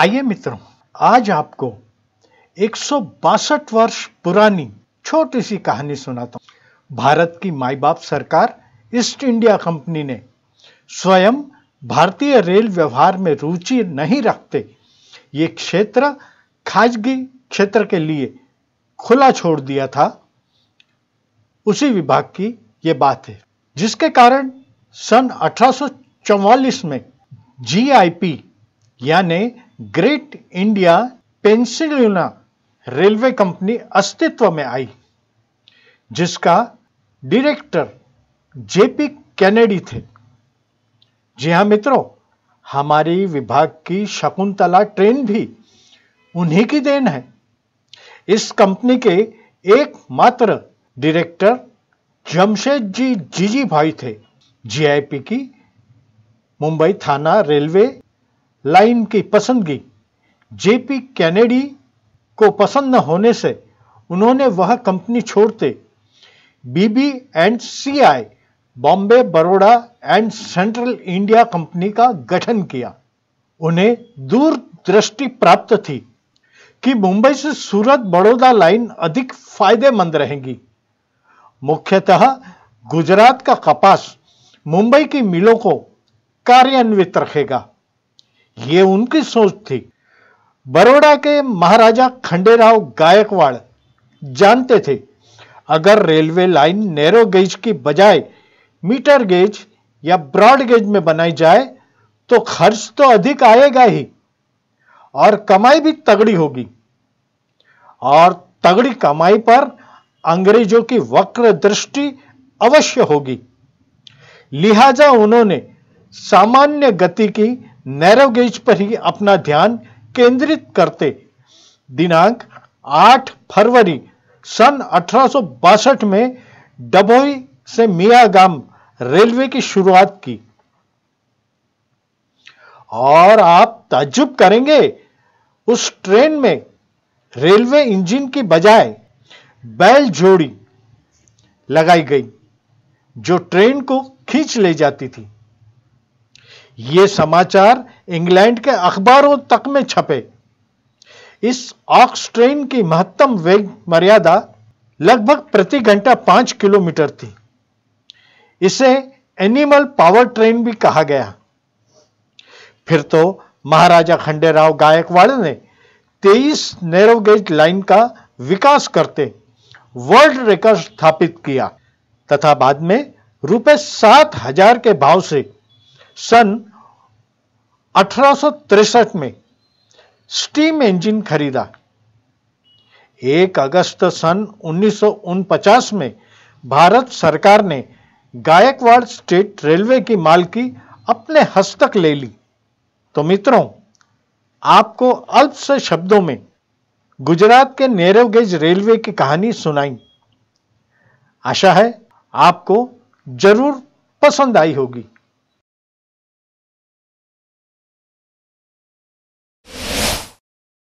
आइए मित्रों आज आपको एक वर्ष पुरानी छोटी सी कहानी सुनाता हूं भारत की माई बाप सरकार ईस्ट इंडिया कंपनी ने स्वयं भारतीय रेल व्यवहार में रुचि नहीं रखते ये क्षेत्र खाजगी क्षेत्र के लिए खुला छोड़ दिया था उसी विभाग की ये बात है जिसके कारण सन 1844 में जीआईपी यानी great India Pennsylvania railway company अस्तित्व में आई जिसका डायरेक्टर जेपी कैनेडी थे जी हां मित्रों हमारी विभाग की शकुंतला ट्रेन भी उन्हीं की देन है इस कंपनी के एकमात्र डायरेक्टर जमशेद जी जीजी भाई थे जीआईपी की मुंबई थाना रेलवे लाइन की पसंदगी जेपी कैनेडी को पसंद न होने से उन्होंने वह कंपनी छोड़ते BB and CI Bombay Baroda and central India company का गठन किया उन्हें दूरदृष्टि प्राप्त थी कि मुंबई से सूरत बड़ौदा लाइन अधिक फायदेमंद रहेगी मुख्यतः गुजरात का कपास मुंबई की मिलों को कार्यान्वित रखेगा ये उनकी सोच थी बरोड़ा के महाराजा खंडेराव गायकवाड़ जानते थे अगर रेलवे लाइन नैरो गेज की बजाय मीटर गेज या ब्रॉड गेज में बनाई जाए तो खर्च तो अधिक आएगा ही और कमाई भी तगड़ी होगी और तगड़ी कमाई पर अंग्रेजों की वक्र दृष्टि अवश्य होगी लिहाजा उन्होंने सामान्य गति की नैरव गेज पर ही अपना ध्यान केंद्रित करते दिनांक 8 फरवरी सन अठारह में डबोई से मियागाम रेलवे की शुरुआत की और आप तजुब करेंगे उस ट्रेन में रेलवे इंजन की बजाय बैल जोड़ी लगाई गई जो ट्रेन को खींच ले जाती थी ये समाचार इंग्लैंड के अखबारों तक में छपे इस ऑक्स ट्रेन की महत्तम वेग मर्यादा लगभग प्रति घंटा पांच किलोमीटर थी इसे एनिमल पावर ट्रेन भी कहा गया फिर तो महाराजा खंडेराव गायकवाड़ ने 23 नैरोगेज लाइन का विकास करते वर्ल्ड रिकॉर्ड स्थापित किया तथा बाद में रुपए सात हजार के भाव से सन अठारह में स्टीम इंजन खरीदा एक अगस्त सन उन्नीस में भारत सरकार ने गायकवाड़ स्टेट रेलवे की मालकी अपने हस्तक ले ली तो मित्रों आपको अल्प से शब्दों में गुजरात के गेज रेलवे की कहानी सुनाई आशा है आपको जरूर पसंद आई होगी